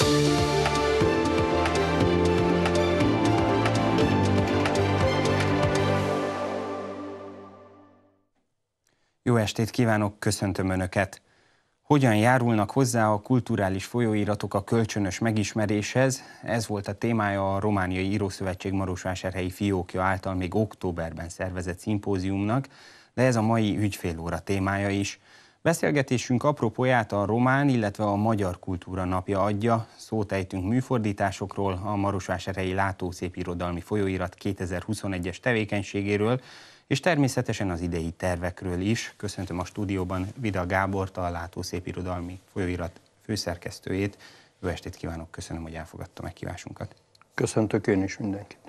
Jó estét kívánok, köszöntöm Önöket! Hogyan járulnak hozzá a kulturális folyóiratok a kölcsönös megismeréshez? Ez volt a témája a Romániai Írószövetség Marosvásárhelyi Fiókja által még októberben szervezett szimpóziumnak, de ez a mai ügyfélóra témája is – Beszélgetésünk apropóját a román, illetve a magyar kultúra napja adja. Szót ejtünk műfordításokról, a Marosvásárhelyi látószép irodalmi Folyóirat 2021-es tevékenységéről, és természetesen az idei tervekről is. Köszöntöm a stúdióban Vida Gábort, a irodalmi Folyóirat főszerkesztőjét. Jó estét kívánok, köszönöm, hogy elfogadta meghívásunkat. Köszöntök én is mindenkit.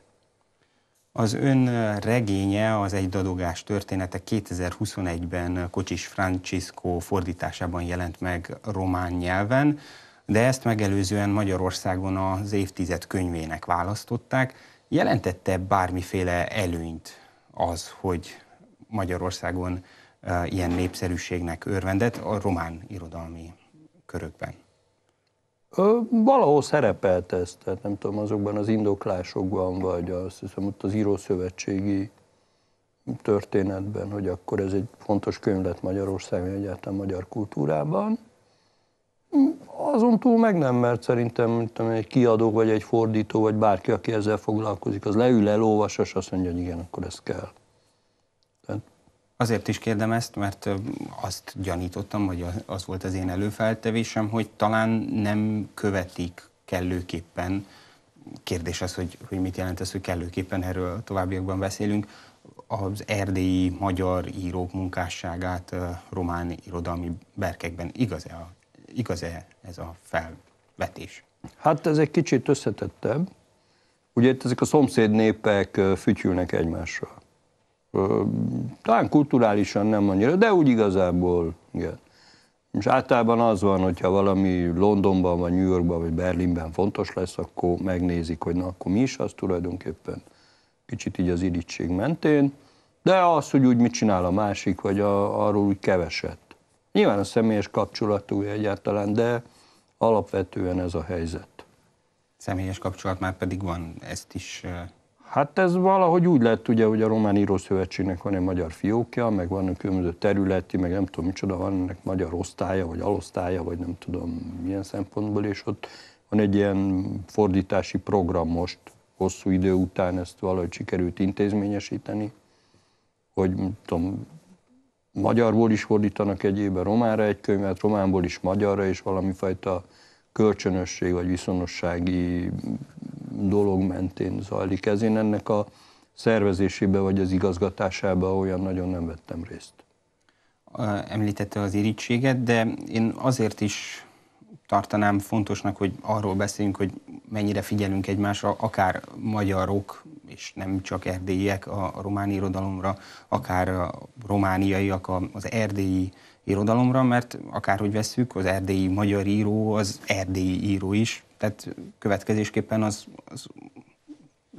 Az ön regénye az Egy dadogás története 2021-ben Kocsis Francisco fordításában jelent meg román nyelven, de ezt megelőzően Magyarországon az évtized könyvének választották. Jelentette bármiféle előnyt az, hogy Magyarországon eh, ilyen népszerűségnek örvendett a román irodalmi körökben? Valahol szerepelt ez, tehát nem tudom, azokban az indoklásokban, vagy azt hiszem ott az írószövetségi történetben, hogy akkor ez egy fontos könyv lett Magyarországon, egyáltalán magyar kultúrában. Azon túl meg nem, mert szerintem tudom, egy kiadó, vagy egy fordító, vagy bárki, aki ezzel foglalkozik, az leül, elolvas, és azt mondja, hogy igen, akkor ez kell. Azért is kérdem ezt, mert azt gyanítottam, vagy az volt az én előfeltevésem, hogy talán nem követik kellőképpen, kérdés az, hogy, hogy mit jelent ez, hogy kellőképpen erről a továbbiakban beszélünk, az erdélyi magyar írók munkásságát román irodalmi berkekben. Igaz-e, a, igaz-e ez a felvetés? Hát ez egy kicsit összetettebb. Ugye itt ezek a szomszéd népek fütyülnek egymásra talán kulturálisan nem annyira, de úgy igazából, igen. És általában az van, hogyha valami Londonban, vagy New Yorkban, vagy Berlinben fontos lesz, akkor megnézik, hogy na, akkor mi is az tulajdonképpen. Kicsit így az irítség mentén, de az, hogy úgy mit csinál a másik, vagy a, arról úgy keveset. Nyilván a személyes kapcsolatú egyáltalán, de alapvetően ez a helyzet. Személyes kapcsolat már pedig van, ezt is Hát ez valahogy úgy lett ugye, hogy a Román Író Szövetségnek van egy magyar fiókja, meg vannak különböző területi, meg nem tudom micsoda, van ennek magyar osztálya, vagy alosztálya, vagy nem tudom milyen szempontból, és ott van egy ilyen fordítási program most, hosszú idő után ezt valahogy sikerült intézményesíteni, hogy tudom, magyarból is fordítanak egy románra egy könyvet, románból is magyarra, és valami fajta kölcsönösség vagy viszonossági dolog mentén zajlik. Ez én ennek a szervezésébe vagy az igazgatásába olyan nagyon nem vettem részt. Említette az irítséget, de én azért is tartanám fontosnak, hogy arról beszéljünk, hogy mennyire figyelünk egymásra, akár magyarok, és nem csak erdélyiek a, a román irodalomra, akár a romániaiak az erdélyi irodalomra, mert akárhogy vesszük, az erdélyi magyar író az erdélyi író is, tehát következésképpen az, az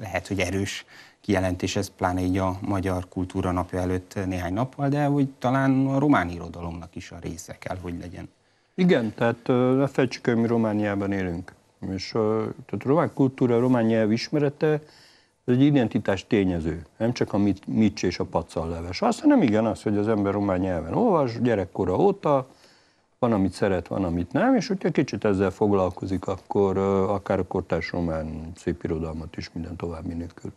lehet, hogy erős kijelentés ez, pláne így a Magyar Kultúra napja előtt néhány nappal, de hogy talán a román irodalomnak is a része kell, hogy legyen. Igen, tehát ne felejtsük, hogy mi Romániában élünk. És tehát a román kultúra, a román nyelv ismerete, ez egy identitás tényező, nem csak a mit, és a leves. Aztán nem igen az, hogy az ember román nyelven olvas, gyerekkora óta, van, amit szeret, van, amit nem, és hogyha kicsit ezzel foglalkozik, akkor akár a kortárs román szép irodalmat is minden további nélkül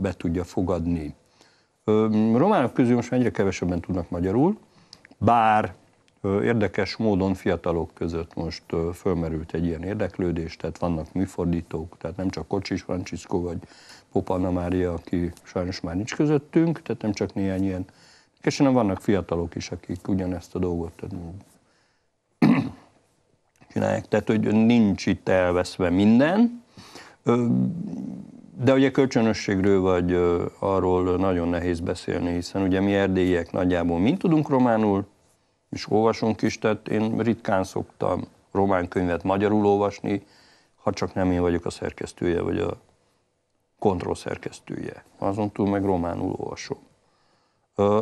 be tudja fogadni. Románok közül most már egyre kevesebben tudnak magyarul, bár Érdekes módon fiatalok között most fölmerült egy ilyen érdeklődés, tehát vannak műfordítók, tehát nem csak Kocsis Francisco vagy Popanna Mária, aki sajnos már nincs közöttünk, tehát nem csak néhány ilyen, és nem vannak fiatalok is, akik ugyanezt a dolgot csinálják, tehát hogy nincs itt elveszve minden, de ugye kölcsönösségről vagy arról nagyon nehéz beszélni, hiszen ugye mi erdélyek nagyjából mind tudunk románul, és olvasunk is, tehát én ritkán szoktam román könyvet magyarul olvasni, ha csak nem én vagyok a szerkesztője, vagy a kontroll szerkesztője. Azon túl meg románul olvasom.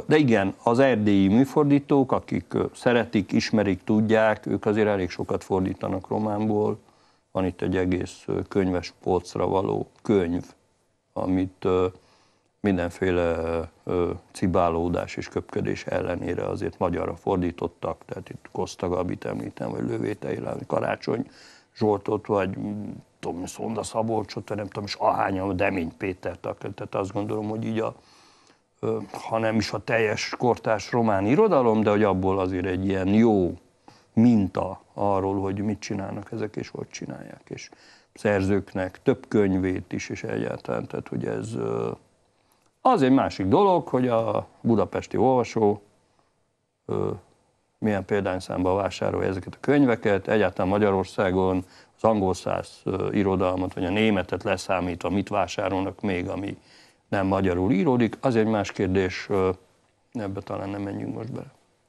De igen, az erdélyi műfordítók, akik szeretik, ismerik, tudják, ők azért elég sokat fordítanak románból. Van itt egy egész könyves polcra való könyv, amit mindenféle cibálódás és köpködés ellenére azért magyarra fordítottak, tehát itt Koszta Gabit említem, vagy Lővétei Karácsony Zsoltot, vagy mm, tudom, Szonda Szabolcsot, vagy nem tudom, és ahányan Demény Pétert, tehát azt gondolom, hogy így a, ha nem is a teljes kortás román irodalom, de hogy abból azért egy ilyen jó minta arról, hogy mit csinálnak ezek, és hogy csinálják, és szerzőknek több könyvét is, és egyáltalán, tehát hogy ez az egy másik dolog, hogy a budapesti olvasó ö, milyen példányszámban vásárolja ezeket a könyveket, egyáltalán Magyarországon az angol száz irodalmat, vagy a németet leszámítva mit vásárolnak még, ami nem magyarul íródik, az egy más kérdés, ö, ebbe talán nem menjünk most bele.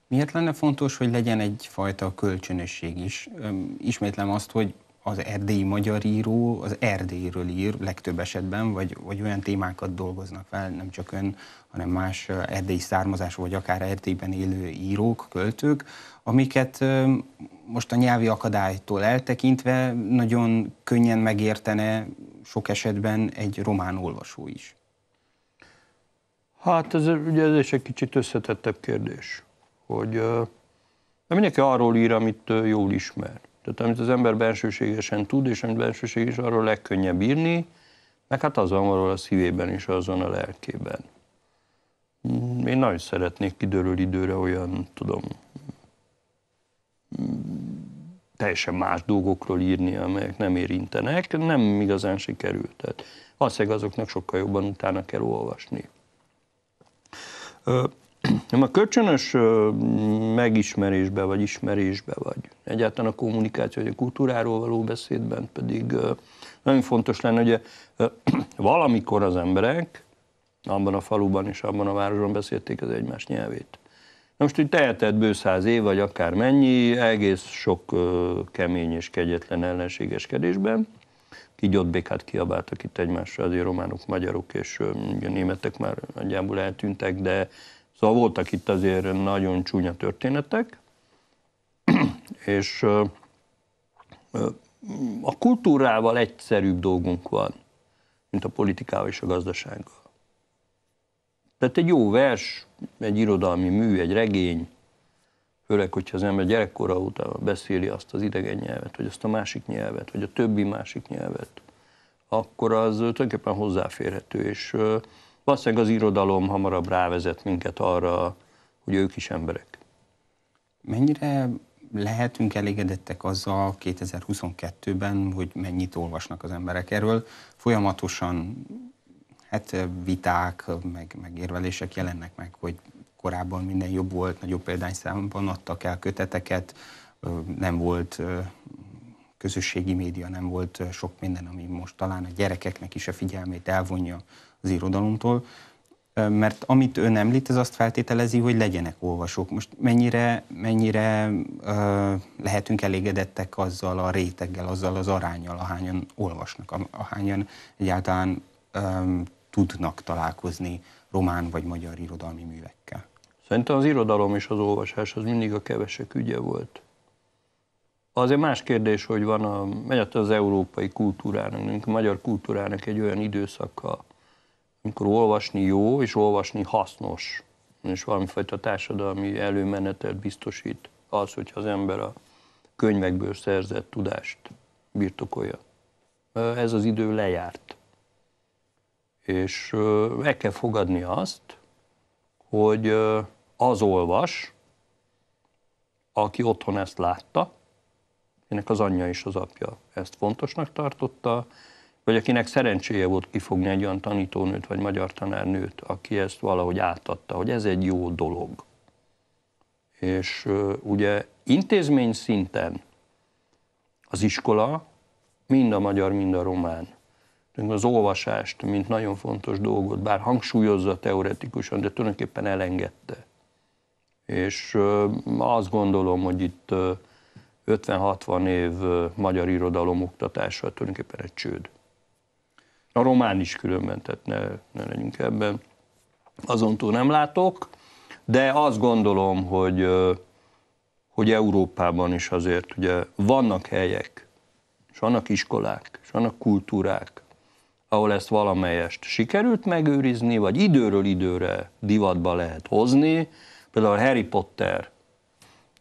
Miért lenne fontos, hogy legyen egyfajta kölcsönösség is? Ismétlem azt, hogy az erdélyi magyar író az Erdélyről ír legtöbb esetben, vagy, vagy olyan témákat dolgoznak fel, nem csak ön, hanem más erdélyi származású, vagy akár Erdélyben élő írók, költők, amiket most a nyelvi akadálytól eltekintve nagyon könnyen megértene sok esetben egy román olvasó is. Hát ez, ugye ez is egy kicsit összetettebb kérdés, hogy mindenki arról ír, amit jól ismer. Tehát amit az ember bensőségesen tud, és amit bensőséges, arról legkönnyebb írni, meg hát az van arról a szívében is, azon a lelkében. Mm, én nagyon szeretnék időről időre olyan, tudom, mm, teljesen más dolgokról írni, amelyek nem érintenek, nem igazán sikerült. Tehát azt azoknak sokkal jobban utána kell olvasni a kölcsönös megismerésbe, vagy ismerésbe, vagy egyáltalán a kommunikáció, vagy a kultúráról való beszédben pedig nagyon fontos lenne, hogy valamikor az emberek abban a faluban és abban a városban beszélték az egymás nyelvét. Na most, hogy tehetett bőszáz év, vagy akár mennyi, egész sok kemény és kegyetlen ellenségeskedésben, így ott békát kiabáltak itt egymásra, azért románok, magyarok és ugye, németek már nagyjából eltűntek, de Szóval voltak itt azért nagyon csúnya történetek, és a kultúrával egyszerűbb dolgunk van, mint a politikával és a gazdasággal. Tehát egy jó vers, egy irodalmi mű, egy regény, főleg, hogyha az ember gyerekkora óta beszéli azt az idegen nyelvet, vagy azt a másik nyelvet, vagy a többi másik nyelvet, akkor az tulajdonképpen hozzáférhető, és Valószínűleg az irodalom hamarabb rávezet minket arra, hogy ők is emberek. Mennyire lehetünk elégedettek azzal 2022-ben, hogy mennyit olvasnak az emberek erről? Folyamatosan hát viták, meg, meg érvelések jelennek meg, hogy korábban minden jobb volt, nagyobb példányszámban adtak el köteteket, nem volt közösségi média, nem volt sok minden, ami most talán a gyerekeknek is a figyelmét elvonja az irodalomtól, mert amit ön említ, ez azt feltételezi, hogy legyenek olvasók. Most mennyire, mennyire uh, lehetünk elégedettek azzal a réteggel, azzal az arányal, ahányan olvasnak, ahányan egyáltalán um, tudnak találkozni román vagy magyar irodalmi művekkel? Szerintem az irodalom és az olvasás az mindig a kevesek ügye volt. Azért más kérdés, hogy van a, az európai kultúrának, a magyar kultúrának egy olyan időszaka, amikor olvasni jó, és olvasni hasznos, és valamifajta társadalmi előmenetet biztosít az, hogyha az ember a könyvekből szerzett tudást birtokolja. Ez az idő lejárt. És meg kell fogadni azt, hogy az olvas, aki otthon ezt látta, ennek az anyja és az apja ezt fontosnak tartotta, vagy akinek szerencséje volt kifogni egy olyan tanítónőt, vagy magyar tanárnőt, aki ezt valahogy átadta, hogy ez egy jó dolog. És ugye intézmény szinten az iskola, mind a magyar, mind a román, az olvasást, mint nagyon fontos dolgot, bár hangsúlyozza teoretikusan, de tulajdonképpen elengedte. És azt gondolom, hogy itt 50-60 év magyar irodalom oktatása tulajdonképpen egy csőd. A román is különben, tehát ne, ne legyünk ebben. Azon túl nem látok, de azt gondolom, hogy, hogy Európában is azért ugye vannak helyek, és vannak iskolák, és vannak kultúrák, ahol ezt valamelyest sikerült megőrizni, vagy időről időre divatba lehet hozni, például Harry Potter,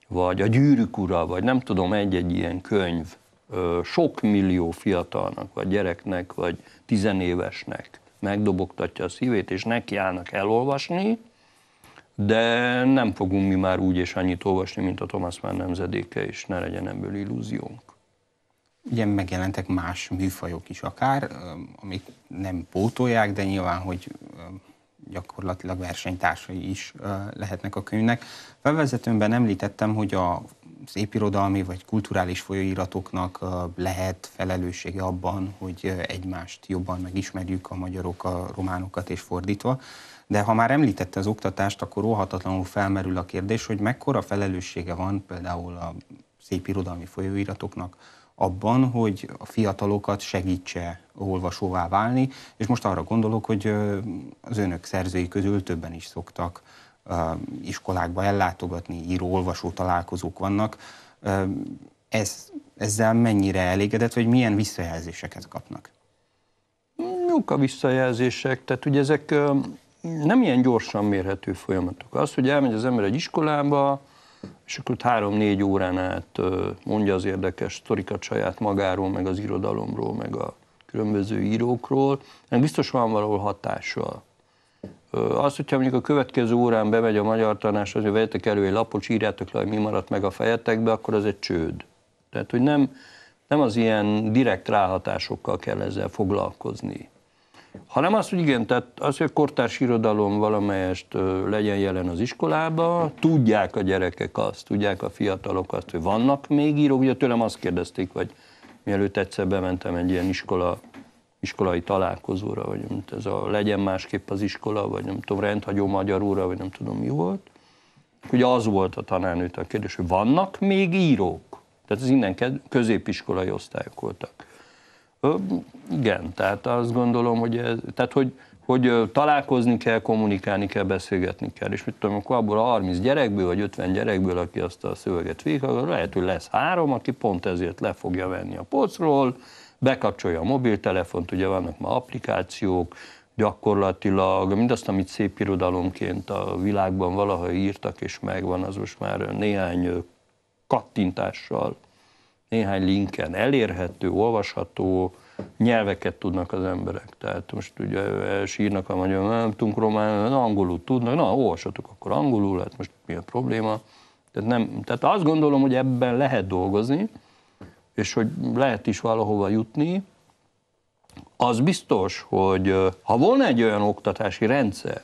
vagy a Gyűrűk ura, vagy nem tudom, egy-egy ilyen könyv, sok millió fiatalnak, vagy gyereknek, vagy tizenévesnek megdobogtatja a szívét, és állnak elolvasni, de nem fogunk mi már úgy és annyit olvasni, mint a Thomas Mann nemzedéke, és ne legyen ebből illúziónk. Ugye megjelentek más műfajok is akár, amik nem pótolják, de nyilván, hogy gyakorlatilag versenytársai is lehetnek a könyvnek. Felvezetőmben említettem, hogy a szépirodalmi vagy kulturális folyóiratoknak lehet felelőssége abban, hogy egymást jobban megismerjük a magyarok, a románokat és fordítva. De ha már említette az oktatást, akkor óhatatlanul felmerül a kérdés, hogy mekkora felelőssége van például a szépirodalmi folyóiratoknak abban, hogy a fiatalokat segítse olvasóvá válni, és most arra gondolok, hogy az önök szerzői közül többen is szoktak iskolákba ellátogatni, író-olvasó találkozók vannak. Ez, ezzel mennyire elégedett, vagy milyen visszajelzéseket kapnak? Jók a visszajelzések, tehát ugye ezek nem ilyen gyorsan mérhető folyamatok. Az, hogy elmegy az ember egy iskolába, és akkor három-négy órán át mondja az érdekes sztorikat saját magáról, meg az irodalomról, meg a különböző írókról, ennek biztos van valahol hatással. Az, hogyha mondjuk a következő órán bemegy a magyar tanás, hogy vegyetek elő egy lapot, írjátok le, hogy mi maradt meg a fejetekbe, akkor az egy csőd. Tehát, hogy nem, nem az ilyen direkt ráhatásokkal kell ezzel foglalkozni, hanem az, hogy igen, tehát az, hogy a kortárs irodalom valamelyest legyen jelen az iskolába, tudják a gyerekek azt, tudják a fiatalok azt, hogy vannak még írók, ugye tőlem azt kérdezték, vagy mielőtt egyszer bementem egy ilyen iskola iskolai találkozóra, vagy mint ez a legyen másképp az iskola, vagy nem tudom, rendhagyó magyar óra, vagy nem tudom mi volt. Ugye az volt a tanárnőt a kérdés, hogy vannak még írók? Tehát az innen középiskolai osztályok voltak. Ö, igen, tehát azt gondolom, hogy, ez, tehát hogy, hogy találkozni kell, kommunikálni kell, beszélgetni kell. És mit tudom, akkor abból a 30 gyerekből, vagy 50 gyerekből, aki azt a szöveget végig, lehet, hogy lesz három, aki pont ezért le fogja venni a polcról, bekapcsolja a mobiltelefont, ugye vannak ma applikációk, gyakorlatilag mindazt, amit szép irodalomként a világban valaha írtak és megvan, az most már néhány kattintással, néhány linken elérhető, olvasható, nyelveket tudnak az emberek. Tehát most ugye sírnak a magyar, nem tudunk román, angolul tudnak, na olvashatok akkor angolul, hát most mi a probléma. Tehát, nem, tehát azt gondolom, hogy ebben lehet dolgozni, és hogy lehet is valahova jutni, az biztos, hogy ha volna egy olyan oktatási rendszer,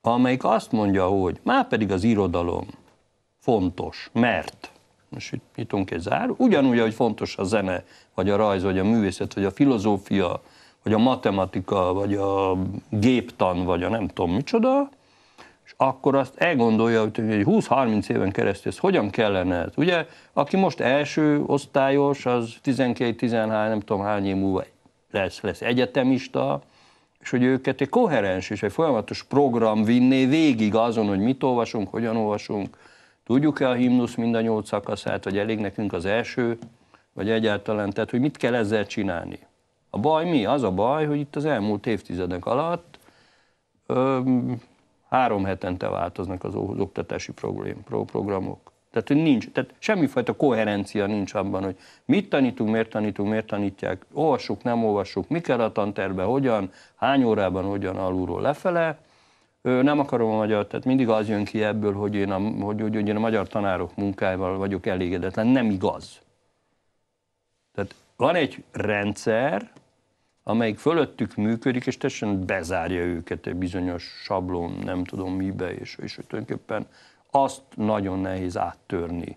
amelyik azt mondja, hogy már pedig az irodalom fontos, mert, most itt nyitunk egy zár, ugyanúgy, hogy fontos a zene, vagy a rajz, vagy a művészet, vagy a filozófia, vagy a matematika, vagy a géptan, vagy a nem tudom micsoda, akkor azt elgondolja, hogy 20-30 éven keresztül ez hogyan kellene ez. Hát ugye, aki most első osztályos, az 12-13, nem tudom hány év múlva lesz, lesz egyetemista, és hogy őket egy koherens és egy folyamatos program vinné végig azon, hogy mit olvasunk, hogyan olvasunk, tudjuk-e a himnusz mind a nyolc szakaszát, vagy elég nekünk az első, vagy egyáltalán, tehát hogy mit kell ezzel csinálni. A baj mi? Az a baj, hogy itt az elmúlt évtizedek alatt öm, három hetente változnak az oktatási pro programok. Tehát, hogy nincs, tehát semmifajta koherencia nincs abban, hogy mit tanítunk, miért tanítunk, miért tanítják, olvassuk, nem olvassuk, mi kell a tanterbe, hogyan, hány órában, hogyan, alulról lefele. Nem akarom a magyar, tehát mindig az jön ki ebből, hogy én a, hogy, hogy, hogy én a magyar tanárok munkával vagyok elégedetlen. Nem igaz. Tehát van egy rendszer, amelyik fölöttük működik, és teljesen bezárja őket egy bizonyos sablon, nem tudom mibe, és, és tulajdonképpen azt nagyon nehéz áttörni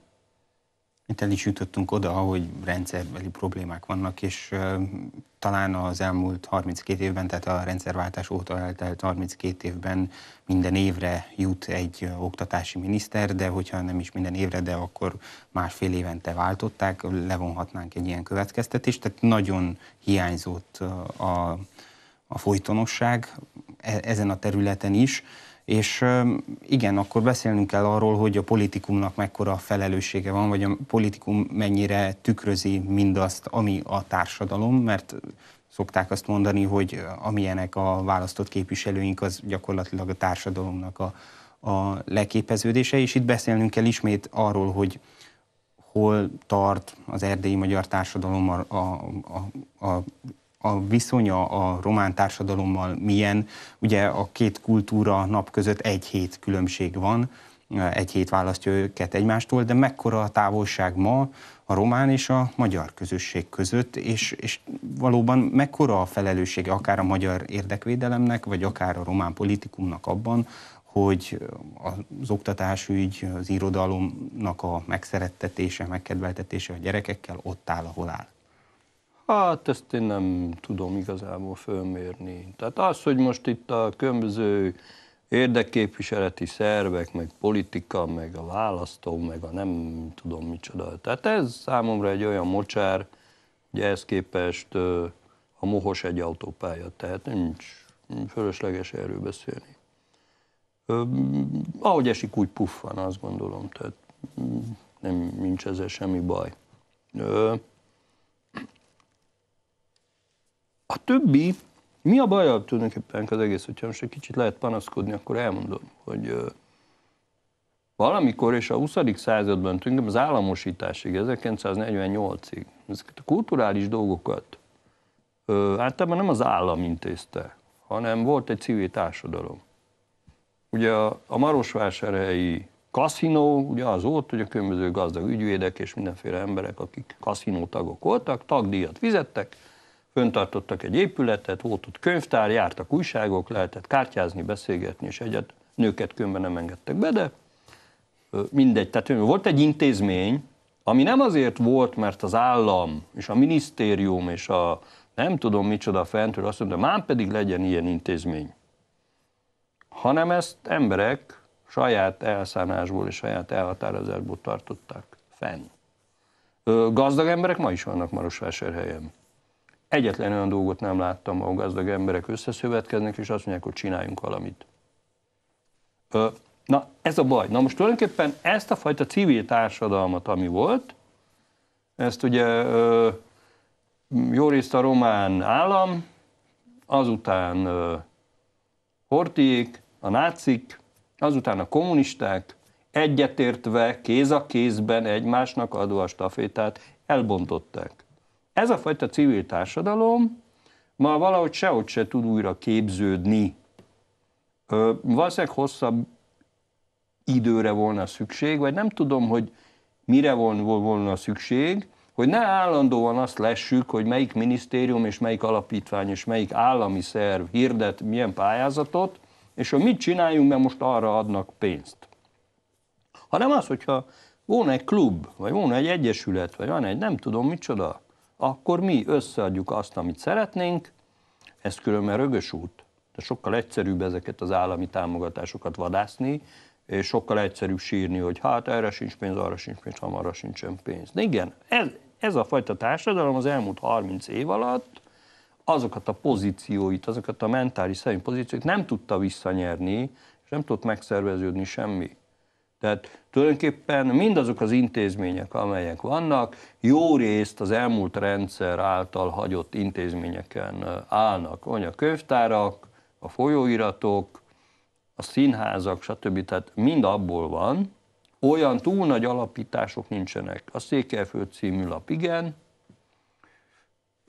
itt el is jutottunk oda, hogy rendszerbeli problémák vannak, és talán az elmúlt 32 évben, tehát a rendszerváltás óta eltelt 32 évben minden évre jut egy oktatási miniszter, de hogyha nem is minden évre, de akkor másfél évente váltották, levonhatnánk egy ilyen következtetést. Tehát nagyon hiányzott a, a folytonosság e ezen a területen is. És igen, akkor beszélnünk kell arról, hogy a politikumnak mekkora felelőssége van, vagy a politikum mennyire tükrözi mindazt, ami a társadalom, mert szokták azt mondani, hogy amilyenek a választott képviselőink, az gyakorlatilag a társadalomnak a, a leképeződése, és itt beszélnünk kell ismét arról, hogy hol tart az erdélyi magyar társadalom a, a, a, a a viszonya a román társadalommal milyen. Ugye a két kultúra nap között egy hét különbség van, egy hét választja őket egymástól, de mekkora a távolság ma a román és a magyar közösség között, és, és valóban mekkora a felelőssége akár a magyar érdekvédelemnek, vagy akár a román politikumnak abban, hogy az oktatásügy, az irodalomnak a megszerettetése, megkedveltetése a gyerekekkel ott áll, ahol áll. Hát ezt én nem tudom igazából fölmérni. Tehát az, hogy most itt a különböző érdekképviseleti szervek, meg politika, meg a választó, meg a nem tudom micsoda. Tehát ez számomra egy olyan mocsár, hogy ehhez képest a mohos egy autópálya, tehát nincs fölösleges erről beszélni. Ahogy esik, úgy puffan, azt gondolom, tehát mm, nem, nincs ezzel semmi baj. A többi, mi a baj tulajdonképpen az egész, hogyha most egy kicsit lehet panaszkodni, akkor elmondom, hogy valamikor és a 20. században tűntem az államosításig, 1948-ig, ezeket a kulturális dolgokat általában nem az állam intézte, hanem volt egy civil társadalom. Ugye a, a Marosvásárhelyi kaszinó, ugye az volt, hogy a különböző gazdag ügyvédek és mindenféle emberek, akik kaszinó tagok voltak, tagdíjat fizettek, föntartottak egy épületet, volt ott könyvtár, jártak újságok, lehetett kártyázni, beszélgetni, és egyet nőket könyvben nem engedtek be, de mindegy. Tehát volt egy intézmény, ami nem azért volt, mert az állam és a minisztérium és a nem tudom micsoda fentről azt mondta, már pedig legyen ilyen intézmény, hanem ezt emberek saját elszánásból és saját elhatározásból tartották fenn. Gazdag emberek ma is vannak Marosvásárhelyen. Egyetlen olyan dolgot nem láttam, ahol gazdag emberek összeszövetkeznek, és azt mondják, hogy csináljunk valamit. Ö, na, ez a baj. Na most tulajdonképpen ezt a fajta civil társadalmat, ami volt, ezt ugye ö, jó részt a román állam, azután ö, hortiék, a nácik, azután a kommunisták, egyetértve, kéz a kézben egymásnak adva a stafétát, elbontották. Ez a fajta civil társadalom ma valahogy sehogy se tud újra képződni. Ö, valószínűleg hosszabb időre volna szükség, vagy nem tudom, hogy mire volna szükség, hogy ne állandóan azt lessük, hogy melyik minisztérium és melyik alapítvány és melyik állami szerv hirdet milyen pályázatot, és hogy mit csináljunk, mert most arra adnak pénzt. Hanem az, hogyha volna egy klub, vagy volna egy egyesület, vagy van egy nem tudom micsoda, akkor mi összeadjuk azt, amit szeretnénk, ez különben rögös út. De sokkal egyszerűbb ezeket az állami támogatásokat vadászni, és sokkal egyszerűbb sírni, hogy hát erre sincs pénz, arra sincs pénz, hamarra sincsen pénz. De igen, ez, ez a fajta társadalom az elmúlt 30 év alatt azokat a pozícióit, azokat a mentális személy pozícióit nem tudta visszanyerni, és nem tudott megszerveződni semmi. Tehát tulajdonképpen mindazok az intézmények, amelyek vannak, jó részt az elmúlt rendszer által hagyott intézményeken állnak. Olyan a könyvtárak, a folyóiratok, a színházak, stb. Tehát mind abból van, olyan túl nagy alapítások nincsenek. A Székelyföld című lap igen,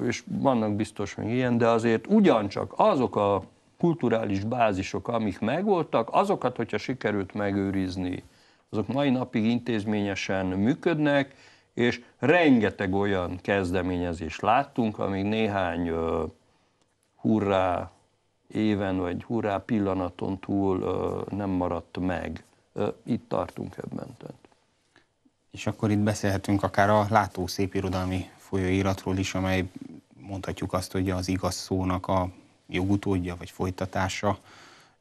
és vannak biztos még ilyen, de azért ugyancsak azok a kulturális bázisok, amik megvoltak, azokat, hogyha sikerült megőrizni, azok mai napig intézményesen működnek, és rengeteg olyan kezdeményezést láttunk, amíg néhány uh, hurrá éven vagy hurrá pillanaton túl uh, nem maradt meg. Uh, itt tartunk ebben. Tehát. És akkor itt beszélhetünk akár a látó szépirodalmi folyóiratról is, amely mondhatjuk azt, hogy az igaz szónak a jogutódja vagy folytatása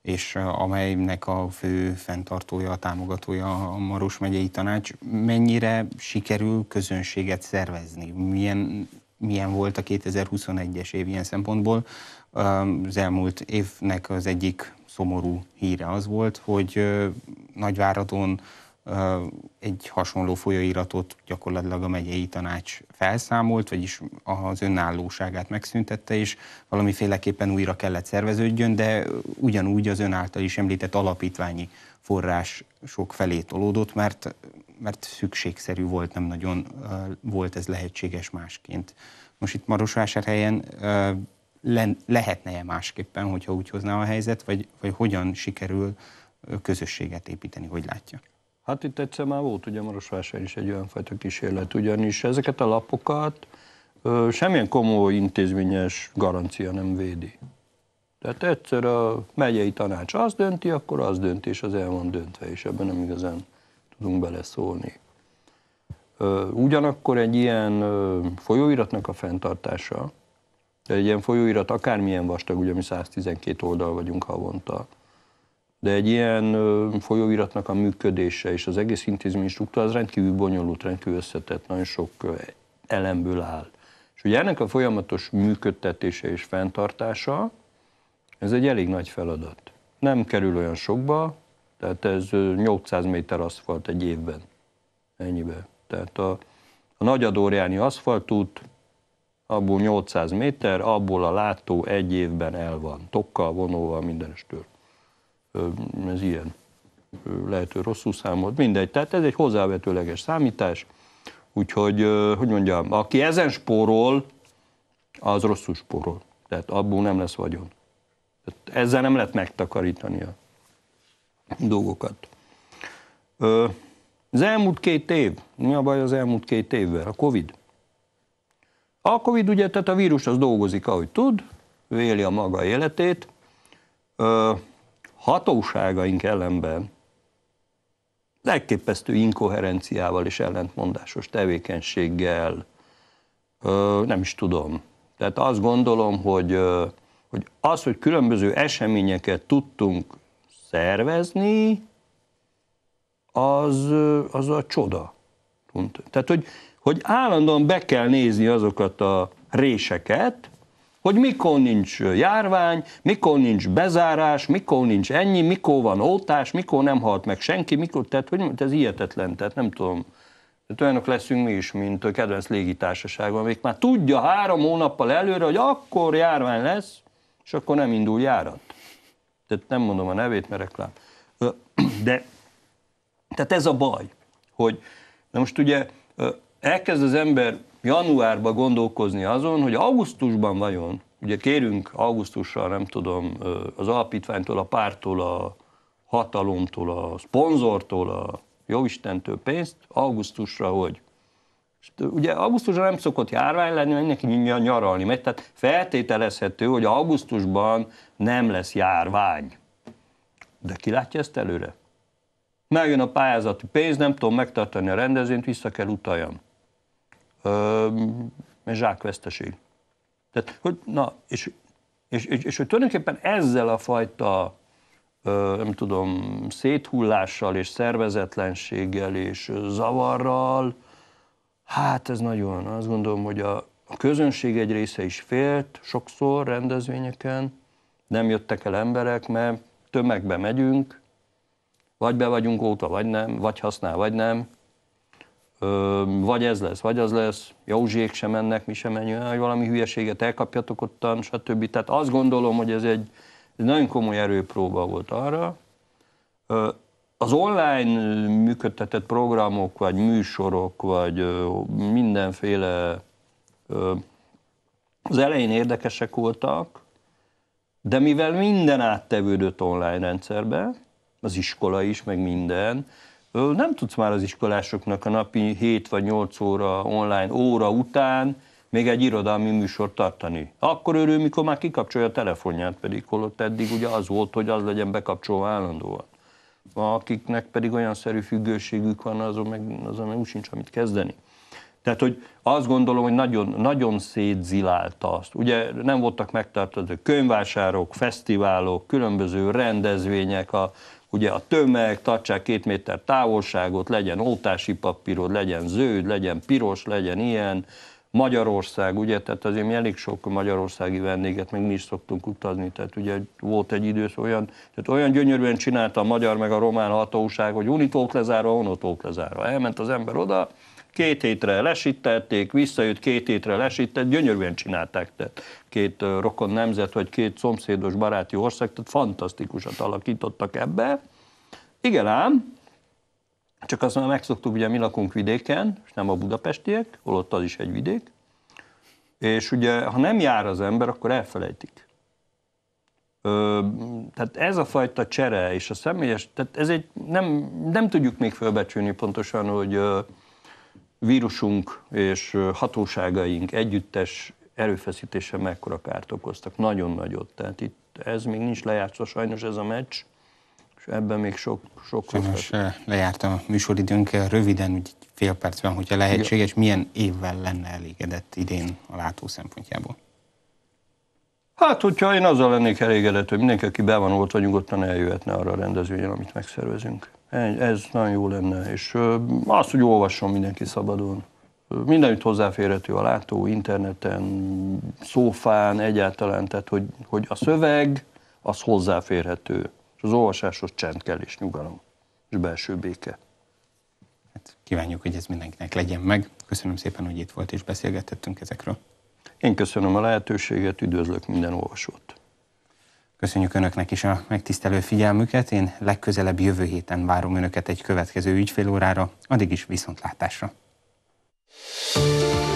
és amelynek a fő fenntartója, támogatója a Maros megyei tanács. Mennyire sikerül közönséget szervezni? Milyen, milyen volt a 2021-es év ilyen szempontból? Az elmúlt évnek az egyik szomorú híre az volt, hogy Nagyváradon egy hasonló folyóiratot gyakorlatilag a megyei tanács felszámolt, vagyis az önállóságát megszüntette, és valamiféleképpen újra kellett szerveződjön, de ugyanúgy az ön által is említett alapítványi forrás sok felé tolódott, mert, mert szükségszerű volt, nem nagyon volt ez lehetséges másként. Most itt Marosvásárhelyen le, lehetne-e másképpen, hogyha úgy hozná a helyzet, vagy, vagy hogyan sikerül közösséget építeni, hogy látja? Hát itt egyszer már volt ugye Marosvásár is egy olyan fajta kísérlet, ugyanis ezeket a lapokat ö, semmilyen komoly intézményes garancia nem védi. Tehát egyszer a megyei tanács azt dönti, akkor az dönti, és az el van döntve, és ebben nem igazán tudunk beleszólni. Ö, ugyanakkor egy ilyen ö, folyóiratnak a fenntartása, egy ilyen folyóirat akármilyen vastag, ugye mi 112 oldal vagyunk havonta, de egy ilyen folyóiratnak a működése és az egész intézmény struktúra az rendkívül bonyolult, rendkívül összetett, nagyon sok elemből áll. És ugye ennek a folyamatos működtetése és fenntartása, ez egy elég nagy feladat. Nem kerül olyan sokba, tehát ez 800 méter aszfalt egy évben. Ennyibe. Tehát a, a nagy adóriáni aszfaltút, abból 800 méter, abból a látó egy évben el van. Tokkal, vonóval, mindenestől ez ilyen lehető rosszul számolt, mindegy. Tehát ez egy hozzávetőleges számítás, úgyhogy, hogy mondjam, aki ezen spórol, az rosszul spórol. Tehát abból nem lesz vagyon. Tehát ezzel nem lehet megtakarítani a dolgokat. Az elmúlt két év, mi a baj az elmúlt két évvel? A Covid. A Covid ugye, tehát a vírus az dolgozik, ahogy tud, véli a maga életét, hatóságaink ellenben legképesztő inkoherenciával és ellentmondásos tevékenységgel, ö, nem is tudom. Tehát azt gondolom, hogy, ö, hogy az, hogy különböző eseményeket tudtunk szervezni, az, az a csoda. Tehát, hogy, hogy állandóan be kell nézni azokat a réseket, hogy mikor nincs járvány, mikor nincs bezárás, mikor nincs ennyi, mikor van oltás, mikor nem halt meg senki, mikor, tehát hogy ez ilyetetlen, tehát nem tudom. Tehát olyanok leszünk mi is, mint a kedvenc légitársaságban, amik már tudja három hónappal előre, hogy akkor járvány lesz, és akkor nem indul járat. Tehát nem mondom a nevét, mert reklám. De, tehát ez a baj, hogy na most ugye elkezd az ember januárban gondolkozni azon, hogy augusztusban vajon, ugye kérünk augusztussal, nem tudom, az alapítványtól, a pártól, a hatalomtól, a szponzortól, a jóistentől pénzt, augusztusra, hogy Ugye augusztusra nem szokott járvány lenni, neki nyaralni megy, tehát feltételezhető, hogy augusztusban nem lesz járvány. De ki látja ezt előre? Megjön a pályázati pénz, nem tudom megtartani a rendezvényt, vissza kell utaljam zsákveszteség. Tehát, hogy, na, és, és, és, és hogy tulajdonképpen ezzel a fajta nem tudom, széthullással és szervezetlenséggel és zavarral, hát ez nagyon, azt gondolom, hogy a, a közönség egy része is félt, sokszor rendezvényeken, nem jöttek el emberek, mert tömegbe megyünk, vagy be vagyunk óta, vagy nem, vagy használ, vagy nem, ö, vagy ez lesz, vagy az lesz, Józsiék sem mennek, mi sem menjünk, hogy valami hülyeséget elkapjatok ottan, stb. Tehát azt gondolom, hogy ez egy ez nagyon komoly erőpróba volt arra. Ö, az online működtetett programok, vagy műsorok, vagy ö, mindenféle ö, az elején érdekesek voltak, de mivel minden áttevődött online rendszerbe, az iskola is, meg minden, nem tudsz már az iskolásoknak a napi 7 vagy 8 óra online óra után még egy irodalmi műsort tartani. Akkor örül, mikor már kikapcsolja a telefonját, pedig holott eddig ugye az volt, hogy az legyen bekapcsolva állandóan. Akiknek pedig olyan szerű függőségük van, azon meg, azon meg úgy sincs, amit kezdeni. Tehát, hogy azt gondolom, hogy nagyon, nagyon szétzilálta azt. Ugye nem voltak megtartott könyvásárok, fesztiválok, különböző rendezvények, a ugye a tömeg, tartsák két méter távolságot, legyen oltási papírod, legyen zöld, legyen piros, legyen ilyen, Magyarország, ugye, tehát azért mi elég sok magyarországi vendéget, meg mi is szoktunk utazni, tehát ugye volt egy időszak olyan, tehát olyan gyönyörűen csinálta a magyar meg a román hatóság, hogy unitók lezárva, onotók lezárva. Elment az ember oda, két hétre lesítették, visszajött két hétre lesített, gyönyörűen csinálták, tehát két rokon nemzet, vagy két szomszédos baráti ország, tehát fantasztikusat alakítottak ebbe. Igen ám, csak azt már megszoktuk, ugye mi lakunk vidéken, és nem a budapestiek, holott az is egy vidék, és ugye, ha nem jár az ember, akkor elfelejtik. Ö, tehát ez a fajta csere és a személyes, tehát ez egy, nem, nem tudjuk még felbecsülni pontosan, hogy, vírusunk és hatóságaink együttes erőfeszítése mekkora kárt okoztak. Nagyon nagyot. Tehát itt ez még nincs lejátszva sajnos ez a meccs, és ebben még sok, sok Sajnos lejárt a műsoridőnk röviden, úgy fél percben, hogyha lehetséges, Igen. milyen évvel lenne elégedett idén a látó szempontjából? Hát, hogyha én azzal lennék elégedett, hogy mindenki, aki be van oltva, nyugodtan eljöhetne arra a rendezvényen, amit megszervezünk. Ez nagyon jó lenne, és azt, hogy olvasson mindenki szabadon. Mindenütt hozzáférhető a látó, interneten, szófán, egyáltalán, tehát hogy, hogy a szöveg az hozzáférhető, és az olvasáshoz csend kell és nyugalom, és belső béke. Hát kívánjuk, hogy ez mindenkinek legyen meg. Köszönöm szépen, hogy itt volt és beszélgetettünk ezekről. Én köszönöm a lehetőséget, üdvözlök minden olvasót. Köszönjük Önöknek is a megtisztelő figyelmüket. Én legközelebb jövő héten várom Önöket egy következő ügyfélórára. órára, addig is viszontlátásra. thank you